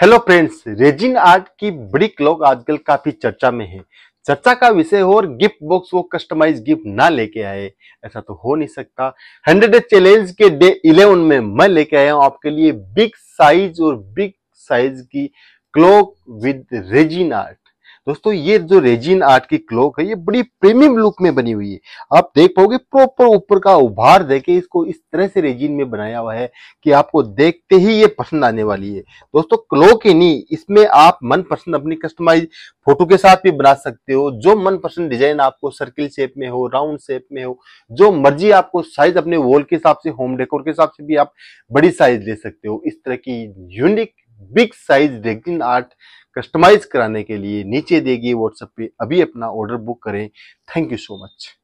hello friends resin art की brick लोग आजकल काफी चर्चा में है चर्चा का विषय हो और गिफ्ट बॉक्स वो कस्टमाइज गिफ्ट ना लेके आए ऐसा तो हो नहीं सकता हंड्रेड चैलेंज के डे इलेवन में मैं लेके आया हूँ आपके लिए बिग साइज और बिग साइज की क्लॉक विद रेजिन आर्ट दोस्तों ये जो रेजिन आर्ट की क्लोक है ये बड़ी प्रीमियम लुक में बनी हुई है आप देख पाओगे प्रॉपर ऊपर का उभार देके इसको इस तरह से रेजिन में बनाया हुआ है कि आपको देखते ही ये पसंद आने वाली है दोस्तों क्लोक ही नहीं इसमें आप मन पसंद अपनी कस्टमाइज फोटो के साथ भी बना सकते हो जो मन पसंद डिजाइन आपको सर्किल शेप में हो राउंड शेप में हो जो मर्जी आपको साइज अपने वॉल के हिसाब से होम डेकोर के हिसाब से भी आप बड़ी साइज ले सकते हो इस तरह की यूनिक बिग साइज डेगन आर्ट कस्टमाइज कराने के लिए नीचे देगी व्हाट्सएप पे अभी अपना ऑर्डर बुक करें थैंक यू सो मच